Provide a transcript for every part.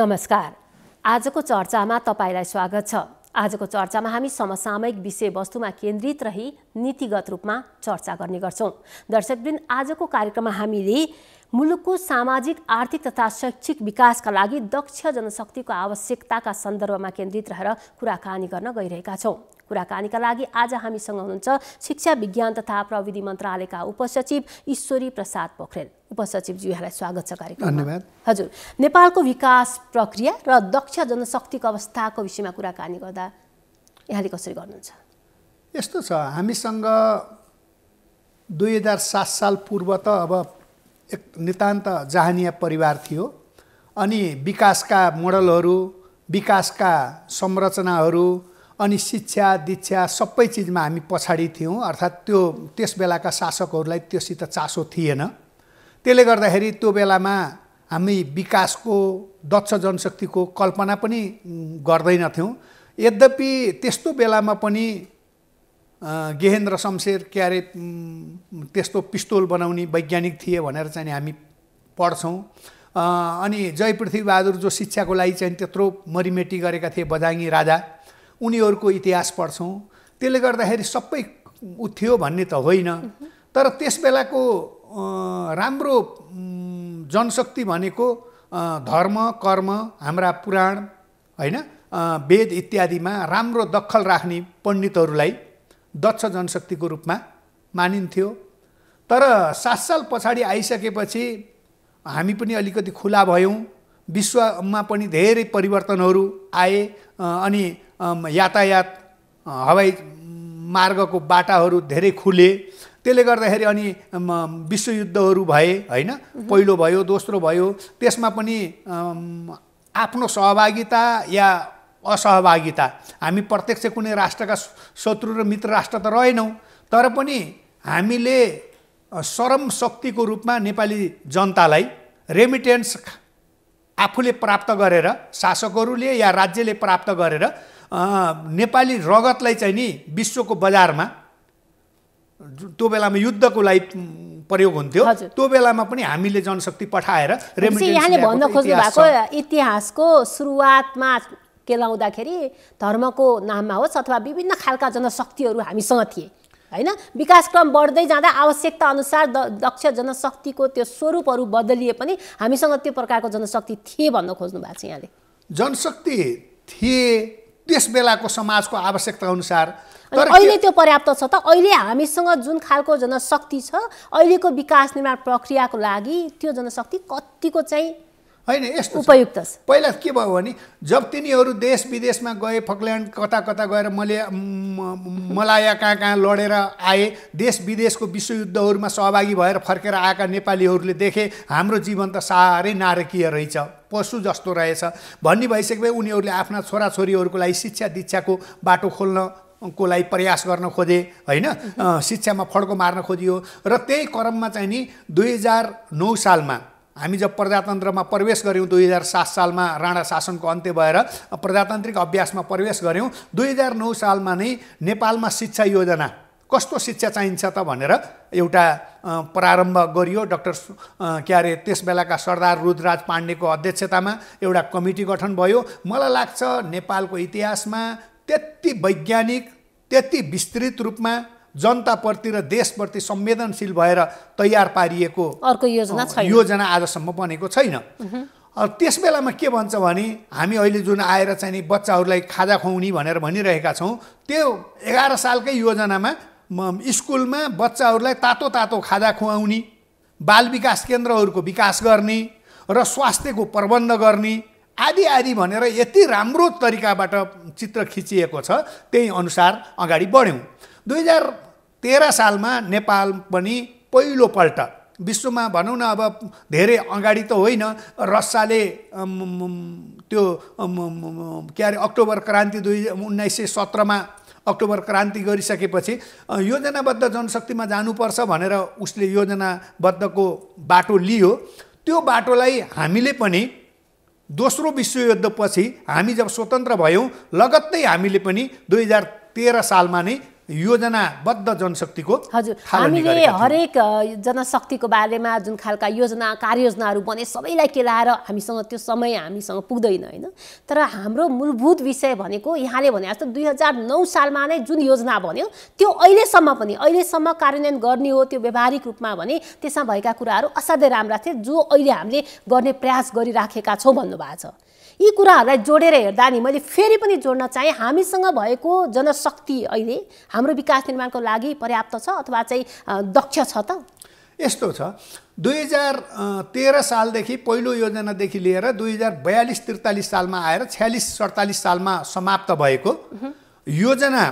नमस्कार आजको चर्चामा तपाईँलाई स्वागत छ आजको चर्चामा हामी समसामयिक विषयवस्तुमा केन्द्रित रही नीतिगत रूपमा चर्चा गर्ने गर्छौँ दर्शकबिन आजको कार्यक्रममा हामीले मुलुकको सामाजिक आर्थिक तथा शैक्षिक विकासका लागि दक्ष जनशक्तिको आवश्यकताका सन्दर्भमा केन्द्रित रहेर कुराकानी गर्न गइरहेका छौँ कुराकानीका लागि आज हामीसँग हुनुहुन्छ शिक्षा विज्ञान तथा प्रविधि मन्त्रालयका उपसचिव ईश्वरी प्रसाद पोखरेल उपसचिवज्यू यहाँलाई स्वागत छ कार्यक्रम धन्यवाद हजुर नेपालको विकास प्रक्रिया र दक्ष जनशक्तिको अवस्थाको विषयमा कुराकानी गर्दा यहाँले कसरी गर्नुहुन्छ यस्तो छ हामीसँग दुई हजार सात साल पूर्व त अब एक नितान्त जाहनिया परिवार थियो अनि विकासका मोडलहरू विकासका संरचनाहरू अनि शिक्षा दीक्षा सबै चिजमा हामी पछाडि थियौँ अर्थात् त्यो त्यस बेलाका शासकहरूलाई त्योसित चासो थिएन त्यसले गर्दाखेरि त्यो बेलामा हामी विकासको दक्ष जनशक्तिको कल्पना पनि गर्दैनथ्यौँ यद्यपि त्यस्तो बेलामा पनि गेहेन्द्र शमशेर क्यारे त्यस्तो पिस्तोल बनाउने वैज्ञानिक थिए भनेर चाहिँ हामी पढ्छौँ अनि जय पृथ्वीबहादुर जो शिक्षाको लागि चाहिँ त्यत्रो मरिमेटी गरेका थिए बजाङी राजा उनीहरूको इतिहास पढ्छौँ त्यसले गर्दाखेरि सबै उठ्यो भन्ने त होइन तर त्यस बेलाको राम्रो जनशक्ति भनेको धर्म कर्म हाम्रा पुराण होइन वेद इत्यादिमा राम्रो दखल राख्ने पण्डितहरूलाई दक्ष जनशक्तिको रूपमा मानिन्थ्यो तर सात साल पछाडि आइसकेपछि हामी पनि अलिकति खुला भयौँ विश्वमा पनि धेरै परिवर्तनहरू आए अनि यातायात हवाई मार्गको बाटाहरू धेरै खुले त्यसले गर्दाखेरि अनि विश्वयुद्धहरू भए होइन पहिलो भयो दोस्रो भयो त्यसमा पनि आफ्नो सहभागिता या असहभागिता हामी प्रत्यक्ष कुनै राष्ट्रका शत्रु र मित्र राष्ट्र त रहेनौँ तर पनि हामीले श्रम शक्तिको रूपमा नेपाली जनतालाई रेमिटेन्स आफूले प्राप्त गरेर शासकहरूले या राज्यले प्राप्त गरेर नेपाली रगतलाई चाहिँ नि विश्वको बजारमा त्यो बेलामा युद्धको लागि प्रयोग हुन्थ्यो त्यो बेलामा पनि हामीले जनशक्ति पठाएर यहाँले भन्न खोज्नु भएको इतिहासको सुरुवातमा केलाउँदाखेरि धर्मको नाममा होस् अथवा विभिन्न खालका जनशक्तिहरू हामीसँग थिए होइन विकासक्रम बढ्दै जाँदा आवश्यकता अनुसार द दक्ष जनशक्तिको त्यो स्वरूपहरू बदलिए पनि हामीसँग त्यो प्रकारको जनशक्ति थिए भन्न खोज्नु भएको छ यहाँले जनशक्ति थिए त्यस बेलाको समाजको आवश्यकता अनुसार अहिले त्यो पर्याप्त छ त अहिले हामीसँग जुन खालको जनशक्ति छ अहिलेको विकास निर्माण प्रक्रियाको लागि त्यो जनशक्ति कतिको चाहिँ होइन यस्तो उपयुक्त पहिला के भयो भने जब तिनीहरू देश विदेशमा गए फक्ल्यान्ड कता कता गएर मले मलाया कहाँ कहाँ लडेर आए देश विदेशको विश्वयुद्धहरूमा सहभागी भएर फर्केर आएका नेपालीहरूले देखे हाम्रो जीवन त साह्रै नारकीय रहेछ पशु जस्तो रहेछ भन्ने भइसकेपछि उनीहरूले आफ्ना छोराछोरीहरूको लागि शिक्षा दीक्षाको बाटो खोल्न को लागि प्रयास गर्न खोजे होइन शिक्षामा फड्को मार्न खोजियो र त्यही क्रममा चाहिँ नि दुई हजार नौ सालमा हामी जब प्रजातन्त्रमा प्रवेश गऱ्यौँ दुई हजार सात सालमा राणा शासनको अन्त्य भएर प्रजातान्त्रिक अभ्यासमा प्रवेश गऱ्यौँ दुई हजार नौ सालमा नै नेपालमा शिक्षा योजना कस्तो शिक्षा चाहिन्छ त भनेर एउटा प्रारम्भ गरियो डक्टर के अरे त्यस बेलाका सरदार रुद्रराज पाण्डेको अध्यक्षतामा एउटा कमिटी गठन भयो मलाई लाग्छ नेपालको इतिहासमा त्यति वैज्ञानिक त्यति विस्तृत रूपमा जनताप्रति र देशप्रति संवेदनशील भएर तयार पारिएको अर्को योजना योजना आजसम्म बनेको छैन त्यस बेलामा के भन्छ भने हामी अहिले जुन आएर चाहिँ नि बच्चाहरूलाई खाजा खुवाउने भनेर भनिरहेका छौँ त्यो एघार सालकै योजनामा स्कुलमा बच्चाहरूलाई तातो तातो खाजा खुवाउने बाल विकास केन्द्रहरूको विकास गर्ने र स्वास्थ्यको प्रबन्ध गर्ने आदि आदि भनेर यति राम्रो तरिकाबाट चित्र खिचिएको छ त्यही अनुसार अगाडि बढ्यौँ दुई हजार तेह्र सालमा नेपाल पनि पहिलोपल्ट विश्वमा भनौँ न अब धेरै अगाडि त होइन रसाले त्यो के अरे अक्टोबर क्रान्ति दुई उन्नाइस सय सत्रमा अक्टोबर क्रान्ति गरिसकेपछि योजनाबद्ध जनशक्तिमा जानुपर्छ भनेर उसले योजनाबद्धको बाटो लियो त्यो बाटोलाई हामीले पनि दोस्रो विश्वयुद्धपछि हामी जब स्वतन्त्र भयौँ लगत्तै हामीले पनि दुई हजार तेह्र सालमा नै योजनाबद्ध जनशक्तिको हजुर हामीले हरेक जनशक्तिको बारेमा जुन खालका योजना कार्ययोजनाहरू बने सबैलाई केलाएर हामीसँग त्यो समय हामीसँग पुग्दैन होइन तर हाम्रो मूलभूत विषय भनेको यहाँले भने जस्तो दुई हजार नौ सालमा नै जुन योजना भन्यो त्यो अहिलेसम्म पनि अहिलेसम्म कार्यान्वयन गर्ने हो त्यो व्यवहारिक रूपमा भने त्यसमा भएका कुराहरू असाध्यै राम्रा थिए जो अहिले हामीले गर्ने प्रयास गरिराखेका छौँ भन्नुभएको छ यी कुराहरूलाई जोडेर हेर्दा नि मैले फेरि पनि जोड्न चाहेँ हामीसँग भएको जनशक्ति अहिले हाम्रो विकास निर्माणको लागि पर्याप्त छ अथवा चाहिँ दक्ष छ त यस्तो छ दुई हजार तेह्र सालदेखि पहिलो योजनादेखि लिएर दुई हजार बयालिस त्रिचालिस सालमा आएर छ्यालिस सडतालिस सालमा समाप्त भएको योजना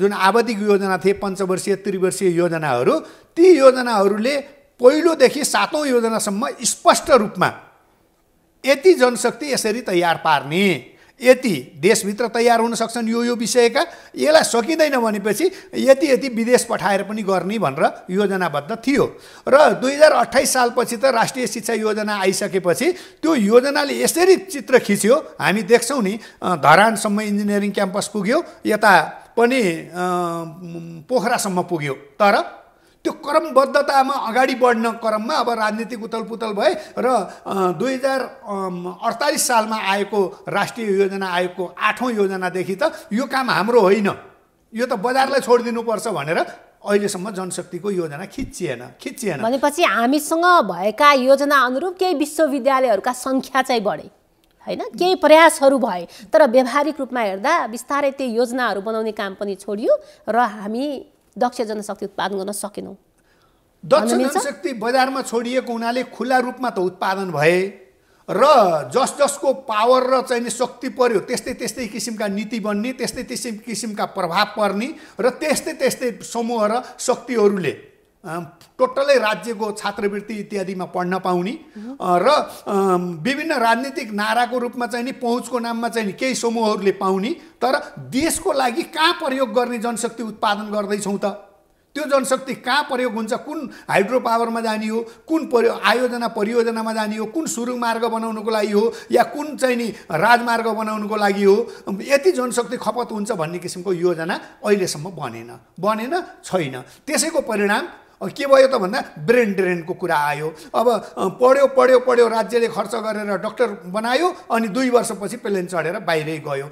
जुन आवधिक योजना थिए पञ्चवर्षीय त्रिवर्षीय योजनाहरू ती योजनाहरूले पहिलोदेखि सातौँ योजनासम्म स्पष्ट रूपमा यति जनशक्ति यसरी तयार पार्ने यति देशभित्र तयार हुन सक्छन् यो यो विषयका यसलाई सकिँदैन भनेपछि यति यति विदेश पठाएर पनि गर्ने भनेर योजनाबद्ध थियो र दुई हजार अठाइस सालपछि त राष्ट्रिय शिक्षा योजना आइसकेपछि त्यो योजनाले यसरी चित्र खिच्यो हामी देख्छौँ नि धरानसम्म इन्जिनियरिङ क्याम्पस पुग्यो यता पनि पोखरासम्म पुग्यो तर त्यो क्रमबद्धतामा अगाडि बढ्न क्रममा अब राजनीतिक उथलपुथल भए र दुई हजार अडतालिस सालमा आएको राष्ट्रिय योजना आयोगको आठौँ योजनादेखि त यो काम हाम्रो होइन यो त बजारलाई छोडिदिनुपर्छ भनेर अहिलेसम्म जनशक्तिको योजना खिचिएन खिचिएन भनेपछि हामीसँग भएका योजना अनुरूप केही विश्वविद्यालयहरूका सङ्ख्या चाहिँ बढे होइन केही प्रयासहरू भए तर व्यावहारिक रूपमा हेर्दा बिस्तारै त्यही योजनाहरू बनाउने काम पनि छोडियो र हामी दक्ष जनशक्ति उत्पादन गर्न सकेनौँ दक्ष जनशक्ति बजारमा छोडिएको हुनाले खुला रूपमा त उत्पादन भए र जस जसको पावर र चाहिँ शक्ति पर्यो त्यस्तै त्यस्तै किसिमका नीति बन्ने त्यस्तै त्यस्तै किसिमका प्रभाव पर्ने र त्यस्तै त्यस्तै समूह र शक्तिहरूले टोटलै राज्यको छात्रवृत्ति इत्यादिमा पढ्न पाउने र विभिन्न राजनीतिक नाराको रूपमा चाहिँ नि पहुँचको नाममा चाहिँ नि केही समूहहरूले पाउने तर देशको लागि कहाँ प्रयोग गर्ने जनशक्ति उत्पादन गर्दैछौँ त त्यो जनशक्ति कहाँ प्रयोग हुन्छ कुन हाइड्रो पावरमा जाने हो कुन परि आयोजना परियोजनामा जाने हो कुन मार्ग बनाउनुको लागि हो या कुन चाहिँ नि राजमार्ग बनाउनुको लागि हो यति जनशक्ति खपत हुन्छ भन्ने किसिमको योजना अहिलेसम्म बनेन बनेन छैन त्यसैको परिणाम के भयो त भन्दा ब्रेन ड्रेनको कुरा आयो अब पढ्यो पढ्यो पढ्यो राज्यले खर्च गरेर डक्टर बनायो अनि दुई वर्षपछि प्लेन चढेर बाहिरै गयो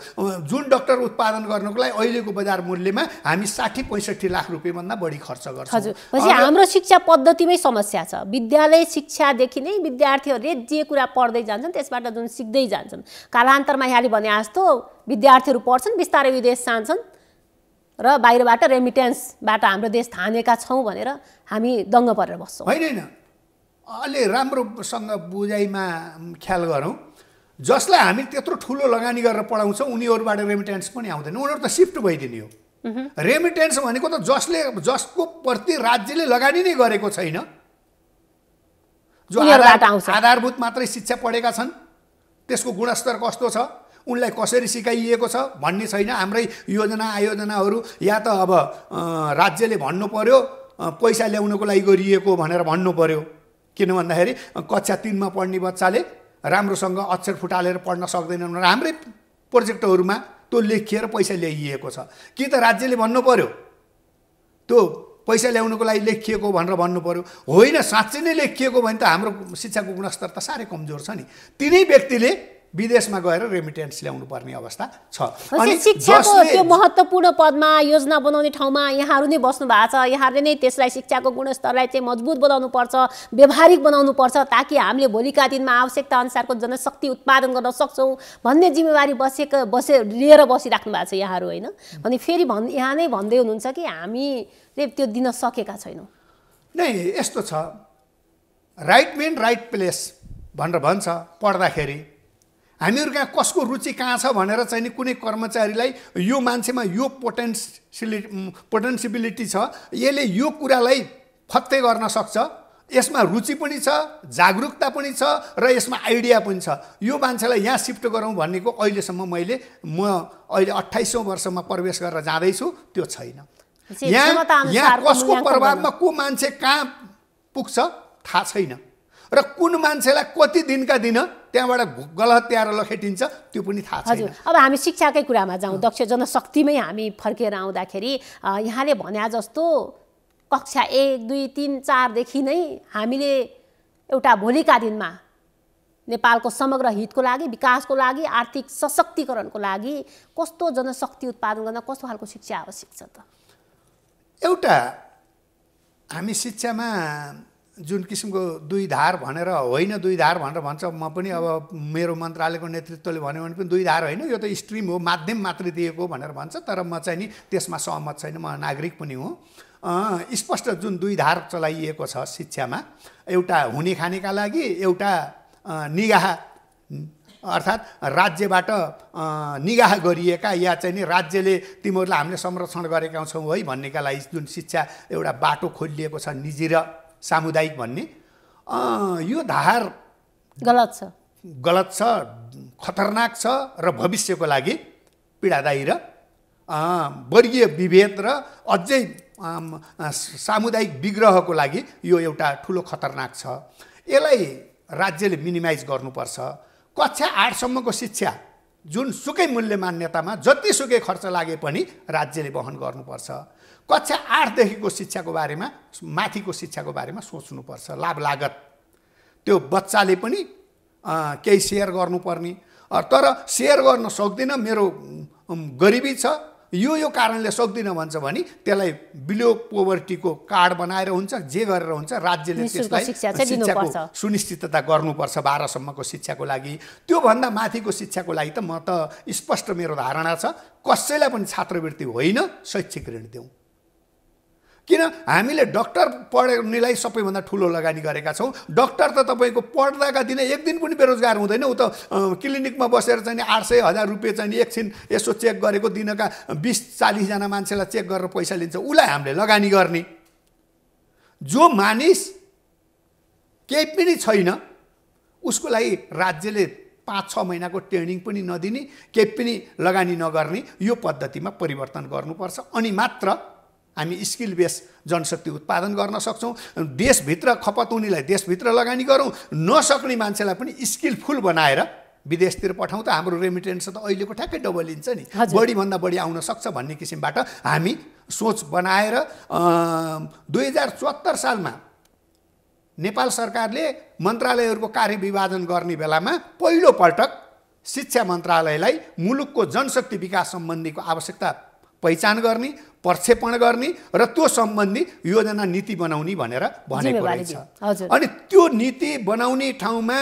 जुन डक्टर उत्पादन गर्नको लागि अहिलेको बजार मूल्यमा हामी साठी पैँसठी लाख रुपियाँभन्दा बढी खर्च गर्छौँ हाम्रो शिक्षा पद्धतिमै समस्या छ विद्यालय शिक्षादेखि नै विद्यार्थीहरूले जे कुरा पढ्दै जान्छन् त्यसबाट जुन सिक्दै जान्छन् कालान्तरमा यहाँले भने जस्तो विद्यार्थीहरू पढ्छन् बिस्तारै विदेश जान्छन् र बाहिरबाट रेमिटेन्सबाट हाम्रो देश थानेका छौँ भनेर हामी दङ्ग परेर बस्छौँ होइन होइन अलि राम्रोसँग बुझाइमा ख्याल गरौँ जसलाई हामी त्यत्रो ठुलो लगानी गरेर पढाउँछौँ उनीहरूबाट रेमिटेन्स पनि आउँदैन उनीहरू त सिफ्ट भइदिने हो रेमिटेन्स भनेको त जसले जसको प्रति राज्यले लगानी नै गरेको छैन जो आधारभूत मात्रै शिक्षा पढेका छन् त्यसको गुणस्तर कस्तो छ उनलाई कसरी सिकाइएको छ भन्ने छैन हाम्रै योजना आयोजनाहरू या त अब राज्यले भन्नु पर्यो पैसा ल्याउनको लागि गरिएको भनेर भन्नु पर्यो किन भन्दाखेरि कक्षा तिनमा पढ्ने बच्चाले राम्रोसँग अक्षर फुटालेर पढ्न सक्दैनन् भनेर हाम्रै प्रोजेक्टहरूमा त्यो लेखिएर पैसा ल्याइएको छ कि त राज्यले भन्नु पर्यो त्यो पैसा ल्याउनुको लागि लेखिएको भनेर भन्नु पऱ्यो होइन साँच्चै नै लेखिएको भने त हाम्रो शिक्षाको गुणस्तर त साह्रै कमजोर छ नि तिनै व्यक्तिले विदेशमा गएर रेमिटेन्स ल्याउनु पर्ने अवस्था छ अनि शिक्षाको त्यो महत्त्वपूर्ण पदमा योजना बनाउने ठाउँमा यहाँहरू नै बस्नु भएको छ यहाँहरूले नै त्यसलाई शिक्षाको गुणस्तरलाई चाहिँ मजबुत बनाउनु पर्छ व्यवहारिक बनाउनु पर्छ ताकि हामीले भोलिका दिनमा आवश्यकता अनुसारको जनशक्ति उत्पादन गर्न सक्छौँ भन्ने जिम्मेवारी बसेको बसे लिएर बसिराख्नु भएको छ यहाँहरू होइन अनि फेरि भन् यहाँ नै भन्दै हुनुहुन्छ कि हामीले त्यो दिन सकेका छैनौँ नै यस्तो छ राइट मेन राइट प्लेस भनेर भन्छ पढ्दाखेरि हामीहरू कहाँ कसको रुचि कहाँ छ भनेर चाहिँ नि कुनै कर्मचारीलाई यो मान्छेमा यो पोटेन्सिलि पोटेन्सिबिलिटी छ यसले यो कुरालाई फत्ते गर्न सक्छ यसमा रुचि पनि छ जागरुकता पनि छ र यसमा आइडिया पनि छ यो मान्छेलाई यहाँ सिफ्ट गरौँ भन्नेको अहिलेसम्म मैले म अहिले अट्ठाइसौँ वर्षमा प्रवेश गरेर जाँदैछु त्यो छैन यहाँ यहाँ कसको प्रभावमा को मान्छे कहाँ पुग्छ थाहा छैन र कुन मान्छेलाई कति दिनका दिन त्यहाँबाट गलत गलत्याएर लखेटिन्छ त्यो पनि थाहा छ हजुर अब हामी शिक्षाकै कुरामा जाउँ दक्ष जनशक्तिमै हामी फर्केर आउँदाखेरि यहाँले भने जस्तो कक्षा एक दुई तिन चारदेखि नै हामीले एउटा भोलिका दिनमा नेपालको समग्र हितको लागि विकासको लागि आर्थिक सशक्तिकरणको लागि कस्तो जनशक्ति उत्पादन गर्न कस्तो खालको शिक्षा आवश्यक छ त एउटा हामी शिक्षामा जुन किसिमको दुई धार भनेर होइन दुई धार भनेर भन्छ म पनि अब मेरो मन्त्रालयको नेतृत्वले भन्यो भने पनि दुई धार होइन यो त स्ट्रिम हो माध्यम मात्र दिएको भनेर भन्छ तर म चाहिँ नि त्यसमा सहमत छैन म नागरिक पनि हुँ स्पष्ट जुन दुई धार चलाइएको छ शिक्षामा एउटा हुने खानेका लागि एउटा निगाह अर्थात् राज्यबाट निगाह गरिएका या चाहिँ नि राज्यले तिमीहरूलाई हामीले संरक्षण गरेका छौँ है भन्नेका लागि जुन शिक्षा एउटा बाटो खोलिएको छ निजी र सामुदायिक भन्ने यो धार गलत छ गलत छ खतरनाक छ र भविष्यको लागि पीडादायी र वर्गीय विभेद र अझै सामुदायिक विग्रहको लागि यो एउटा ठुलो खतरनाक छ यसलाई राज्यले मिनिमाइज गर्नुपर्छ कक्षा आठसम्मको शिक्षा जुन सुकै मूल्य मान्यतामा जतिसुकै खर्च लागे पनि राज्यले वहन गर्नुपर्छ कक्षा आठदेखिको शिक्षाको बारेमा माथिको शिक्षाको बारेमा सोच्नुपर्छ लाभ लागत त्यो बच्चाले पनि केही सेयर गर्नुपर्ने तर सेयर गर्न सक्दिनँ मेरो गरिबी छ यो यो कारणले सक्दिनँ भन्छ भने त्यसलाई बिलो पोभर्टीको कार्ड बनाएर हुन्छ जे गरेर हुन्छ राज्यले त्यसलाई शिक्षाको सुनिश्चितता गर्नुपर्छ बाह्रसम्मको शिक्षाको लागि त्योभन्दा माथिको शिक्षाको लागि त म त स्पष्ट मेरो धारणा छ कसैलाई पनि छात्रवृत्ति होइन शैक्षिक ऋण देऊ किन हामीले डक्टर पढ्नेलाई सबैभन्दा ठुलो लगानी गरेका छौँ डक्टर त तपाईँको पढ्दाका दिन एक दिन पनि बेरोजगार हुँदैन ऊ त क्लिनिकमा बसेर चाहिँ आठ सय हजार रुपियाँ चाहिँ एकछिन यसो चेक गरेको दिनका बिस चालिसजना मान्छेलाई चेक गरेर पैसा लिन्छ उसलाई हामीले लगानी गर्ने जो मानिस केही पनि छैन उसको लागि राज्यले पाँच छ महिनाको ट्रेनिङ पनि नदिने केही पनि लगानी नगर्ने यो पद्धतिमा परिवर्तन गर्नुपर्छ अनि मात्र हामी स्किल बेस जनशक्ति उत्पादन गर्न सक्छौँ देशभित्र खपत हुनेलाई देशभित्र लगानी गरौँ नसक्ने मान्छेलाई पनि स्किलफुल बनाएर विदेशतिर पठाउँ त हाम्रो रेमिटेन्स त अहिलेको ठ्याक्कै डबलिन्छ नि बढीभन्दा बढी आउन सक्छ भन्ने किसिमबाट हामी सोच बनाएर दुई हजार चौहत्तर सालमा नेपाल सरकारले मन्त्रालयहरूको विभाजन गर्ने बेलामा पहिलोपटक शिक्षा मन्त्रालयलाई मुलुकको जनशक्ति विकास सम्बन्धीको आवश्यकता पहिचान गर्ने प्रक्षेपण गर्ने र त्यो सम्बन्धी योजना नीति बनाउने भनेर भनेको रहेछ अनि त्यो नीति बनाउने ठाउँमा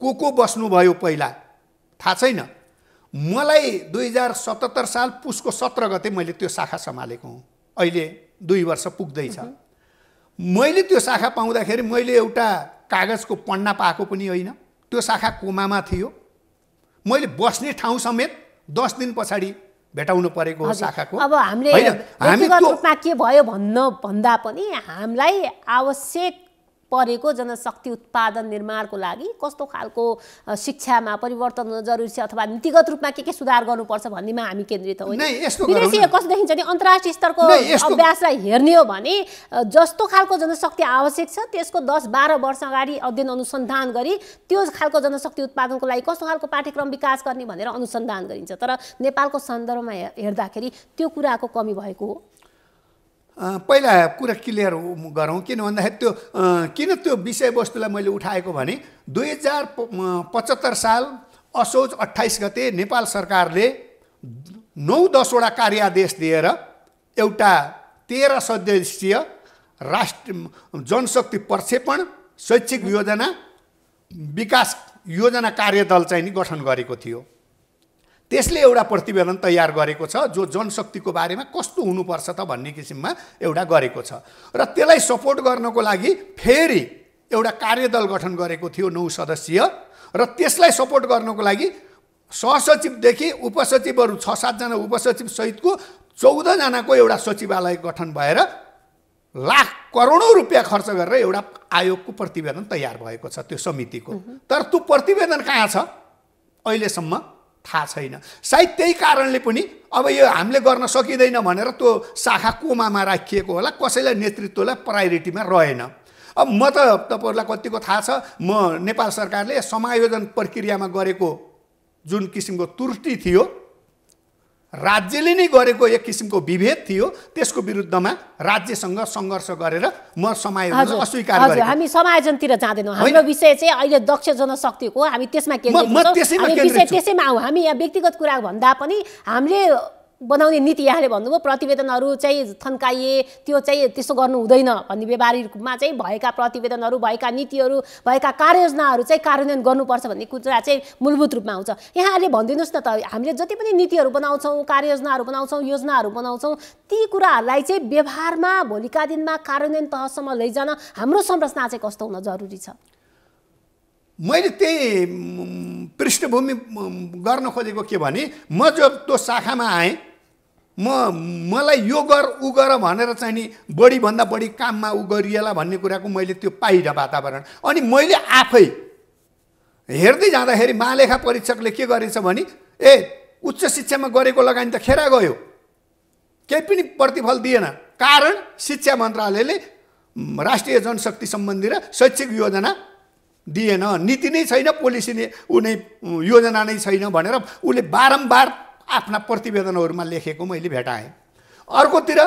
को को बस्नुभयो पहिला थाहा छैन मलाई दुई हजार सतहत्तर साल पुसको सत्र गते मैले त्यो शाखा सम्हालेको हुँ अहिले दुई वर्ष पुग्दैछ मैले त्यो शाखा पाउँदाखेरि मैले एउटा कागजको पन्ना पाएको पनि होइन त्यो शाखा कोमामा थियो मैले बस्ने ठाउँ समेत दस दिन पछाडि भेटाउनु परेको शाखाको अब हामीले रूपमा के भयो भन्न भन्दा पनि हामीलाई आवश्यक परेको जनशक्ति उत्पादन निर्माणको लागि कस्तो खालको शिक्षामा परिवर्तन जरुरी छ अथवा नीतिगत रूपमा के के सुधार गर्नुपर्छ भन्नेमा हामी केन्द्रित होइन कस्तो देखिन्छ भने अन्तर्राष्ट्रिय स्तरको अभ्यासलाई हेर्ने हो भने जस्तो खालको जनशक्ति आवश्यक छ त्यसको दस बाह्र वर्ष अगाडि अध्ययन अनुसन्धान गरी त्यो खालको जनशक्ति उत्पादनको लागि कस्तो खालको पाठ्यक्रम विकास गर्ने भनेर अनुसन्धान गरिन्छ तर नेपालको सन्दर्भमा हेर्दाखेरि त्यो कुराको कमी भएको हो पहिला कुरा क्लियर गरौँ किन भन्दाखेरि त्यो किन त्यो विषयवस्तुलाई मैले उठाएको भने दुई हजार पचहत्तर साल असोज अट्ठाइस गते नेपाल सरकारले नौ दसवटा कार्यादेश दिएर एउटा तेह्र सदस्यीय राष्ट्र जनशक्ति प्रक्षेपण शैक्षिक योजना विकास योजना कार्यदल चाहिँ नि गठन गरेको थियो त्यसले एउटा प्रतिवेदन तयार गरेको छ जो जनशक्तिको बारेमा कस्तो हुनुपर्छ त भन्ने किसिममा एउटा गरेको छ र त्यसलाई सपोर्ट गर्नको लागि फेरि एउटा कार्यदल गठन गरेको थियो नौ सदस्यीय र त्यसलाई सपोर्ट गर्नको लागि सहसचिवदेखि उपसचिवहरू छ सातजना उपसचिव सहितको चौधजनाको एउटा सचिवालय गठन भएर लाख करोडौँ रुपियाँ खर्च गरेर एउटा आयोगको प्रतिवेदन तयार भएको छ त्यो समितिको तर त्यो प्रतिवेदन कहाँ छ अहिलेसम्म थाहा छैन सायद त्यही कारणले पनि अब यो हामीले गर्न सकिँदैन भनेर त्यो शाखा कोमामा राखिएको होला कसैलाई नेतृत्वलाई प्रायोरिटीमा रहेन अब म त तपाईँहरूलाई कतिको थाहा छ म नेपाल सरकारले समायोजन प्रक्रियामा गरेको जुन किसिमको त्रुटि थियो राज्यले नै गरेको एक किसिमको विभेद थियो त्यसको विरुद्धमा राज्यसँग सङ्घर्ष गरेर म समायोजन अस्वीकार गरेँ हामी समायोजनतिर जाँदैनौँ हाम्रो विषय चाहिँ अहिले दक्ष जनशक्तिको हामी त्यसमा त्यसैमा आउँ हामी यहाँ व्यक्तिगत कुरा भन्दा पनि हामीले बनाउने नीति यहाँले भन्नुभयो प्रतिवेदनहरू चाहिँ थन्काइए त्यो चाहिँ त्यसो गर्नु हुँदैन भन्ने व्यवहारिकमा चाहिँ भएका प्रतिवेदनहरू भएका नीतिहरू भएका कार्ययोजनाहरू चाहिँ कार्यान्वयन गर्नुपर्छ भन्ने कुरा चाहिँ मूलभूत रूपमा आउँछ यहाँले भनिदिनुहोस् न त हामीले जति पनि नीतिहरू बनाउँछौँ कार्ययोजनाहरू बनाउँछौँ योजनाहरू बनाउँछौँ ती कुराहरूलाई चाहिँ व्यवहारमा भोलिका दिनमा कार्यान्वयन तहसम्म लैजान हाम्रो संरचना चाहिँ कस्तो हुन जरुरी छ मैले त्यही पृष्ठभूमि गर्न खोजेको के भने म जब त्यो शाखामा आएँ म मलाई यो गर ऊ गर भनेर चाहिँ नि बढीभन्दा बढी काममा ऊ गरिएला भन्ने कुराको मैले त्यो पाइनँ वातावरण अनि मैले आफै हेर्दै जाँदाखेरि महालेखा परीक्षकले के गरेछ भने ए उच्च शिक्षामा गरेको लगानी त खेरा गयो केही पनि प्रतिफल दिएन कारण शिक्षा मन्त्रालयले राष्ट्रिय जनशक्ति सम्बन्धी र शैक्षिक योजना दिएन नीति नै छैन पोलिसी नै ऊ योजना नै छैन भनेर उसले बारम्बार आफ्ना प्रतिवेदनहरूमा लेखेको मैले भेटाएँ अर्कोतिर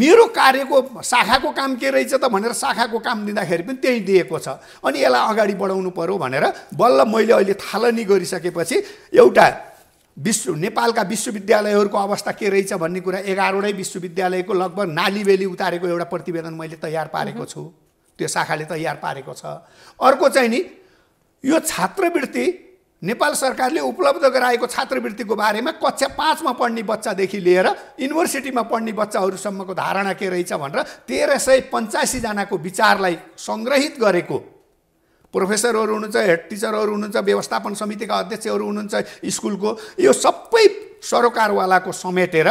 मेरो कार्यको शाखाको काम के रहेछ त भनेर शाखाको काम दिँदाखेरि पनि त्यही दिएको छ अनि यसलाई अगाडि बढाउनु पऱ्यो भनेर बल्ल मैले अहिले थालनी गरिसकेपछि एउटा विश्व नेपालका विश्वविद्यालयहरूको अवस्था के रहेछ भन्ने कुरा एघारवटै विश्वविद्यालयको लगभग नालीबेली उतारेको एउटा प्रतिवेदन मैले तयार पारेको छु त्यो शाखाले तयार पारेको छ अर्को चाहिँ नि यो छात्रवृत्ति नेपाल सरकारले उपलब्ध गराएको छात्रवृत्तिको बारेमा कक्षा पाँचमा पढ्ने बच्चादेखि लिएर युनिभर्सिटीमा पढ्ने बच्चाहरूसम्मको धारणा के रहेछ भनेर तेह्र सय पन्चासीजनाको विचारलाई सङ्ग्रहित गरेको प्रोफेसरहरू हुनुहुन्छ हेड टिचरहरू हुनुहुन्छ व्यवस्थापन समितिका अध्यक्षहरू हुनुहुन्छ स्कुलको यो सबै सरोकारवालाको समेटेर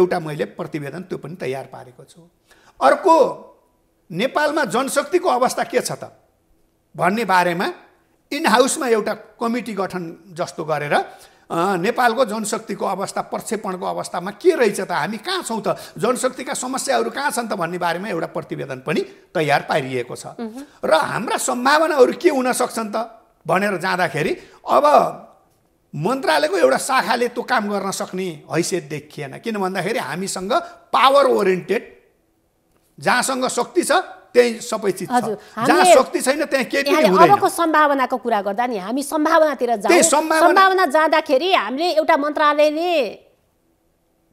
एउटा मैले प्रतिवेदन त्यो पनि तयार पारेको छु अर्को नेपालमा जनशक्तिको अवस्था के छ त भन्ने बारेमा इन हाउसमा एउटा कमिटी गठन जस्तो गरेर नेपालको जनशक्तिको अवस्था प्रक्षेपणको अवस्थामा के रहेछ त हामी कहाँ छौँ त जनशक्तिका समस्याहरू कहाँ छन् त भन्ने बारेमा एउटा प्रतिवेदन पनि तयार पारिएको छ र हाम्रा सम्भावनाहरू के हुन सक्छन् त भनेर जाँदाखेरि अब मन्त्रालयको एउटा शाखाले त्यो काम गर्न सक्ने हैसियत देखिएन किन भन्दाखेरि हामीसँग पावर ओरिएन्टेड जहाँसँग शक्ति छ त्यही सबै चिज जहाँ शक्ति छैन त्यहाँ केही अबको सम्भावनाको कुरा गर्दा नि हामी सम्भावनातिर सम्भावना जाँदाखेरि हामीले एउटा मन्त्रालयले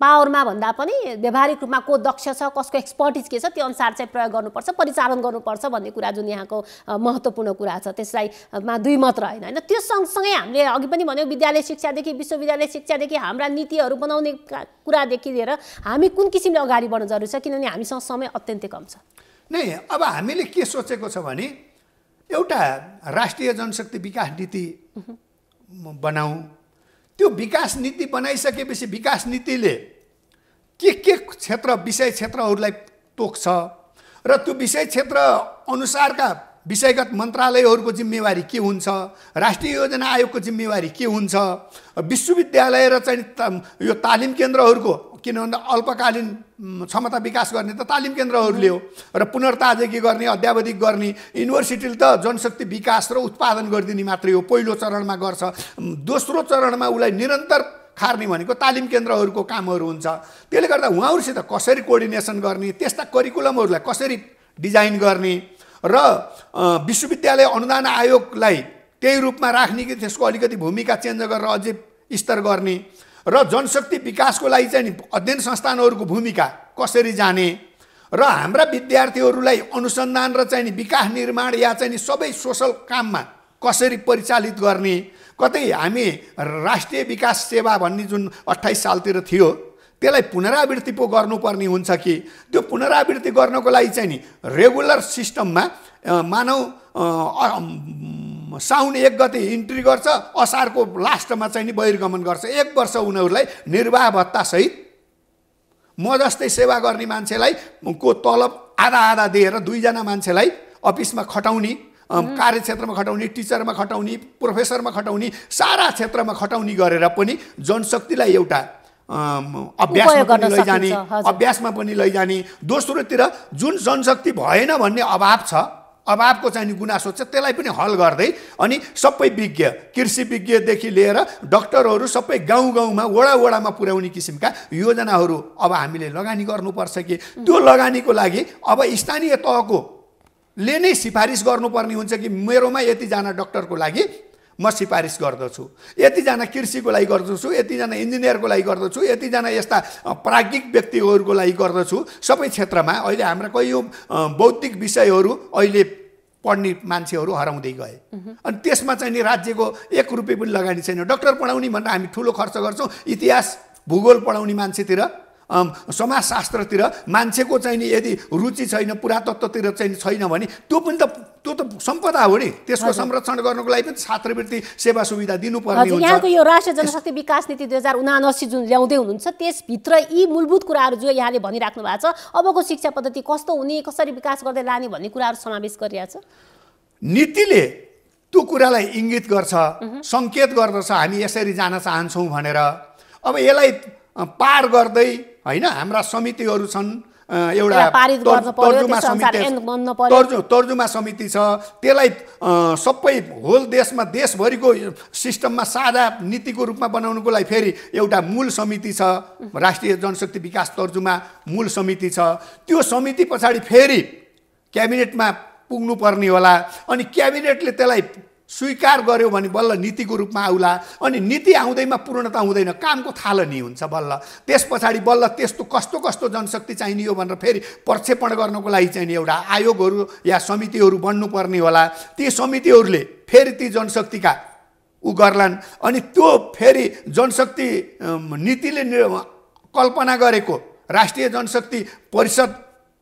पावरमा भन्दा पनि व्यवहारिक रूपमा को दक्ष छ कसको एक्सपर्टिज के छ त्यो अनुसार चाहिँ प्रयोग गर्नुपर्छ परिचालन गर्नुपर्छ भन्ने कुरा जुन यहाँको महत्त्वपूर्ण कुरा छ त्यसलाई मा दुई मात्र रहेन होइन त्यो सँगसँगै हामीले अघि पनि भन्यौँ विद्यालय शिक्षादेखि विश्वविद्यालय शिक्षादेखि हाम्रा नीतिहरू बनाउने कुरादेखि लिएर हामी कुन किसिमले अगाडि बढ्न जरुरी छ किनभने हामीसँग समय अत्यन्तै कम छ नै अब हामीले के सोचेको छ भने एउटा राष्ट्रिय जनशक्ति विकास नीति बनाऊ त्यो विकास नीति बनाइसकेपछि विकास नीतिले के के क्षेत्र विषय क्षेत्रहरूलाई तोक्छ र त्यो विषय क्षेत्र अनुसारका विषयगत मन्त्रालयहरूको जिम्मेवारी के हुन्छ राष्ट्रिय योजना आयोगको जिम्मेवारी के हुन्छ विश्वविद्यालय र चाहिँ यो तालिम केन्द्रहरूको किन भन्दा अल्पकालीन क्षमता विकास गर्ने त तालिम केन्द्रहरूले हो र के गर्ने अध्यावधिक गर्ने युनिभर्सिटीले त जनशक्ति विकास र उत्पादन गरिदिने मात्रै हो पहिलो चरणमा गर्छ दोस्रो चरणमा उसलाई निरन्तर खार्ने भनेको तालिम केन्द्रहरूको कामहरू हुन्छ त्यसले गर्दा उहाँहरूसित कसरी कोर्डिनेसन गर्ने त्यस्ता करिकुलमहरूलाई कसरी डिजाइन गर्ने र विश्वविद्यालय अनुदान आयोगलाई त्यही रूपमा राख्ने कि त्यसको अलिकति भूमिका चेन्ज गरेर अझै स्तर गर्ने र जनशक्ति विकासको लागि चाहिँ अध्ययन संस्थानहरूको भूमिका कसरी जाने र हाम्रा विद्यार्थीहरूलाई अनुसन्धान र चाहिँ विकास निर्माण या चाहिँ सबै सोसल काममा कसरी परिचालित गर्ने कतै हामी राष्ट्रिय विकास सेवा भन्ने जुन अट्ठाइस सालतिर थियो त्यसलाई पुनरावृत्ति पो गर्नुपर्ने हुन्छ कि त्यो पुनरावृत्ति गर्नको लागि चाहिँ नि रेगुलर सिस्टममा मानव साउन एक गते इन्ट्री गर्छ असारको लास्टमा चाहिँ नि बहिर्गमन गर्छ एक वर्ष उनीहरूलाई निर्वाह भत्तासहित म जस्तै सेवा गर्ने मान्छेलाई को तलब आधा आधा दिएर दुईजना मान्छेलाई अफिसमा खटाउने कार्यक्षेत्रमा खटाउने टिचरमा खटाउने प्रोफेसरमा खटाउने सारा क्षेत्रमा खटाउने गरेर पनि जनशक्तिलाई एउटा अभ्यासमा पनि लैजाने अभ्यासमा पनि लैजाने दोस्रोतिर जुन जनशक्ति भएन भन्ने अभाव छ अभावको चाहिँ गुनासो छ त्यसलाई पनि हल गर्दै अनि सबै विज्ञ कृषि विज्ञदेखि लिएर डक्टरहरू सबै गाउँ गाउँमा वडा वडामा पुर्याउने किसिमका योजनाहरू अब हामीले लगानी गर्नुपर्छ कि त्यो लगानीको लागि अब स्थानीय तहको ले नै सिफारिस गर्नुपर्ने हुन्छ कि मेरोमा यतिजना डक्टरको लागि म सिफारिस गर्दछु यतिजना कृषिको लागि गर्दछु यतिजना इन्जिनियरको लागि गर्दछु यतिजना यस्ता प्राज्ञिक व्यक्तिहरूको लागि गर्दछु सबै क्षेत्रमा अहिले हाम्रा कयौँ बौद्धिक विषयहरू अहिले पढ्ने मान्छेहरू हराउँदै गए अनि त्यसमा चाहिँ नि राज्यको एक रुपियाँ पनि लगानी छैन डक्टर पढाउने भनेर हामी ठुलो खर्च गर्छौँ इतिहास भूगोल पढाउने मान्छेतिर समाजशास्त्रतिर मान्छेको चाहिँ नि यदि रुचि छैन पुरातत्वतिर चाहिँ छैन भने त्यो पनि त त्यो त सम्पदा हो नि त्यसको संरक्षण गर्नुको लागि पनि छात्रवृत्ति सेवा सुविधा दिनुपर्ने यहाँको यो राष्ट्रिय जनशक्ति विकास नीति दुई हजार उनासी जुन ल्याउँदै हुनुहुन्छ त्यसभित्र यी मूलभूत कुराहरू जो यहाँले भनिराख्नु भएको छ अबको शिक्षा पद्धति कस्तो हुने कसरी विकास गर्दै लाने भन्ने कुराहरू समावेश गरिरहेको छ नीतिले त्यो कुरालाई इङ्गित गर्छ सङ्केत गर्दछ हामी यसरी जान चाहन्छौँ भनेर अब यसलाई पार गर्दै होइन हाम्रा समितिहरू छन् एउटा तर्जुमा समिति तर्जु तर्जुमा समिति छ त्यसलाई सबै होल देशमा देशभरिको सिस्टममा साझा नीतिको रूपमा बनाउनुको लागि फेरि एउटा मूल समिति छ राष्ट्रिय जनशक्ति विकास तर्जुमा मूल समिति छ त्यो समिति पछाडि फेरि क्याबिनेटमा पुग्नुपर्ने होला अनि क्याबिनेटले त्यसलाई स्वीकार गर्यो भने बल्ल नीतिको रूपमा आउला अनि नीति आउँदैमा पूर्णता हुँदैन कामको थालनी हुन्छ बल्ल त्यस पछाडि बल्ल त्यस्तो कस्तो कस्तो जनशक्ति चाहिने हो भनेर फेरि प्रक्षेपण गर्नको लागि चाहिने एउटा आयोगहरू या समितिहरू बन्नुपर्ने होला ती समितिहरूले फेरि ती जनशक्तिका ऊ गर्लान् अनि त्यो फेरि जनशक्ति नीतिले कल्पना गरेको राष्ट्रिय जनशक्ति परिषद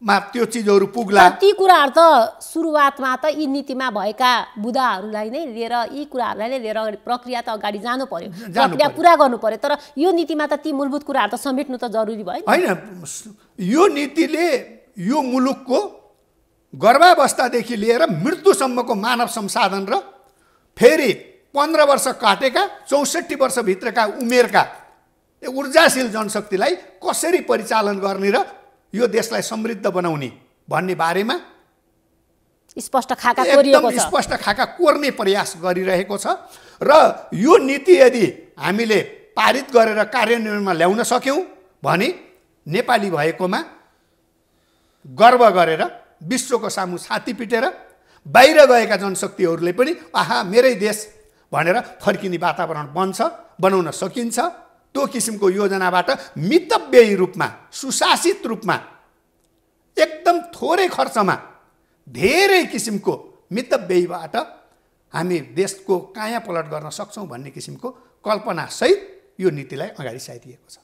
मा त्यो चिजहरू पुग्ला ती कुराहरू त सुरुवातमा त यी नीतिमा भएका बुदाहरूलाई नै लिएर यी कुराहरूलाई नै लिएर प्रक्रिया त अगाडि जानु पर्यो प्रक्रिया पुरा गर्नु पर्यो तर यो नीतिमा त ती मूलभूत कुराहरू त समेट्नु त जरुरी भयो होइन यो नीतिले यो मुलुकको गर्भावस्थादेखि लिएर मृत्युसम्मको मानव संसाधन र फेरि पन्ध्र वर्ष काटेका चौसठी वर्षभित्रका उमेरका ऊर्जाशील जनशक्तिलाई कसरी परिचालन गर्ने र यो देशलाई समृद्ध बनाउने भन्ने बारेमा स्पष्ट खाका एकदम स्पष्ट खाका कोर्ने प्रयास गरिरहेको छ र यो नीति यदि हामीले पारित गरेर कार्यान्वयनमा ल्याउन सक्यौँ भने नेपाली भएकोमा गर्व गरेर विश्वको सामु छाती पिटेर बाहिर गएका जनशक्तिहरूले पनि आहा मेरै देश भनेर फर्किने वातावरण बन्छ बनाउन सकिन्छ त्यो किसिमको योजनाबाट मितव्ययी रूपमा सुशासित रूपमा एकदम थोरै खर्चमा धेरै किसिमको मितव्ययीबाट हामी देशको कायाँ पलट गर्न सक्छौँ भन्ने किसिमको कल्पनासहित यो नीतिलाई अगाडि साइदिएको छ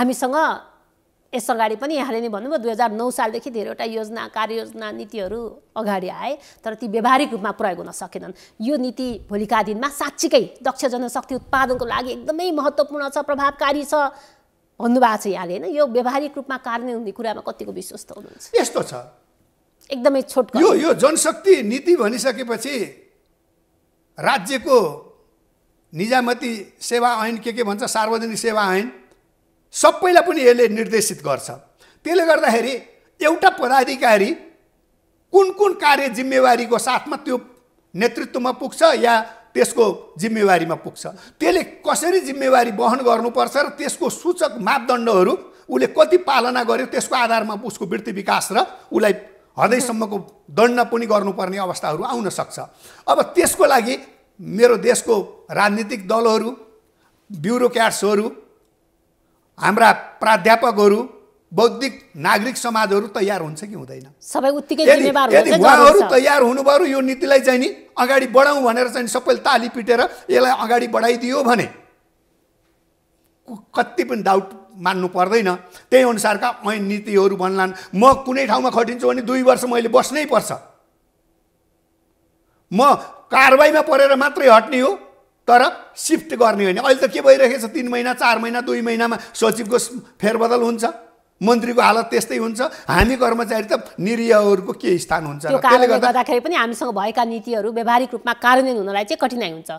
हामीसँग यस अगाडि पनि यहाँले नै भन्नुभयो दुई हजार नौ सालदेखि धेरैवटा योजना कार्ययोजना नीतिहरू अगाडि आए तर ती व्यावहारिक रूपमा प्रयोग हुन सकेनन् यो नीति भोलिका दिनमा साँच्चीकै दक्ष जनशक्ति उत्पादनको लागि एकदमै महत्त्वपूर्ण छ प्रभावकारी छ भन्नुभएको छ यहाँले होइन यो व्यावहारिक रूपमा कार्यान्वयन हुने कुरामा कतिको विश्वस्त हुनुहुन्छ यस्तो छ एकदमै छोटो यो यो जनशक्ति नीति भनिसकेपछि राज्यको निजामती सेवा ऐन के के भन्छ सार्वजनिक सेवा ऐन सबैलाई पनि यसले निर्देशित गर्छ त्यसले गर्दाखेरि एउटा पदाधिकारी कुन कुन कार्य जिम्मेवारीको साथमा त्यो नेतृत्वमा पुग्छ या त्यसको जिम्मेवारीमा पुग्छ त्यसले कसरी जिम्मेवारी वहन गर्नुपर्छ र त्यसको सूचक मापदण्डहरू उसले कति पालना गर्यो त्यसको आधारमा उसको वृत्ति विकास र उसलाई हदैसम्मको दण्ड पनि गर्नुपर्ने अवस्थाहरू आउन सक्छ अब त्यसको लागि मेरो देशको राजनीतिक दलहरू ब्युरोक्याट्सहरू हाम्रा प्राध्यापकहरू बौद्धिक नागरिक समाजहरू तयार हुन्छ कि हुँदैन सबै उत्तिकै यदि उहाँहरू तयार हुनुभयो यो नीतिलाई चाहिँ नि अगाडि बढाउँ भनेर चाहिँ सबैले ताली पिटेर यसलाई अगाडि बढाइदियो भने कति पनि डाउट मान्नु पर्दैन त्यही अनुसारका ऐन नीतिहरू भन्लान् म कुनै ठाउँमा खटिन्छु भने दुई वर्ष मैले बस्नै पर्छ म कारवाहीमा परेर मात्रै हट्ने हो तर सिफ्ट गर्ने होइन अहिले त के भइरहेको छ तिन महिना चार महिना दुई महिनामा सचिवको फेरबदल हुन्छ मन्त्रीको हालत त्यस्तै हुन्छ हामी कर्मचारी त निरीयहरूको के स्थान हुन्छ त्यसले गर्दाखेरि पनि हामीसँग भएका नीतिहरू व्यवहारिक रूपमा कार्यान्वयन हुनलाई चाहिँ कठिनाइ हुन्छ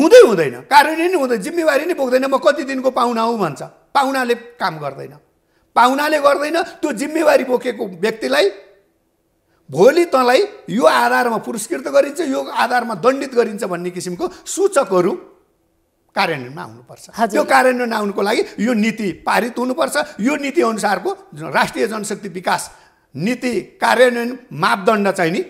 हुँदै हुँदैन कार्यान्वयन नै हुँदैन जिम्मेवारी नै बोक्दैन म कति दिनको पाहुना हो भन्छ पाहुनाले काम गर्दैन पाहुनाले गर्दैन त्यो जिम्मेवारी बोकेको व्यक्तिलाई भोलि तँलाई यो आधारमा पुरस्कृत गरिन्छ यो आधारमा दण्डित गरिन्छ भन्ने किसिमको सूचकहरू कार्यान्वयनमा आउनुपर्छ त्यो कार्यान्वयन आउनुको लागि यो नीति पारित हुनुपर्छ यो नीति अनुसारको राष्ट्रिय जनशक्ति विकास नीति कार्यान्वयन मापदण्ड चाहिँ नि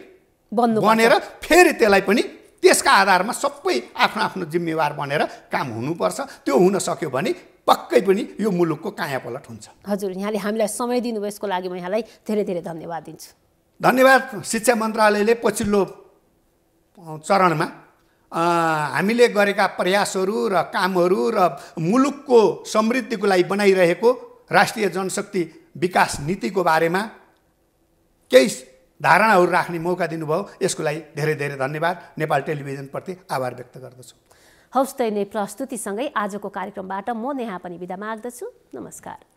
बनेर फेरि त्यसलाई पनि त्यसका आधारमा सबै आफ्नो आफ्नो जिम्मेवार बनेर काम हुनुपर्छ त्यो हुन सक्यो भने पक्कै पनि यो मुलुकको कायापलट हुन्छ हजुर यहाँले हामीलाई समय दिनुभयो यसको लागि म यहाँलाई धेरै धेरै धन्यवाद दिन्छु धन्यवाद शिक्षा मन्त्रालयले पछिल्लो चरणमा हामीले गरेका प्रयासहरू र कामहरू र मुलुकको समृद्धिको लागि बनाइरहेको राष्ट्रिय जनशक्ति विकास नीतिको बारेमा केही धारणाहरू राख्ने मौका दिनुभयो यसको लागि धेरै धेरै धन्यवाद नेपाल टेलिभिजनप्रति आभार व्यक्त गर्दछु हौस् नै प्रस्तुतिसँगै आजको कार्यक्रमबाट म नेहा पनि विदा माग्दछु नमस्कार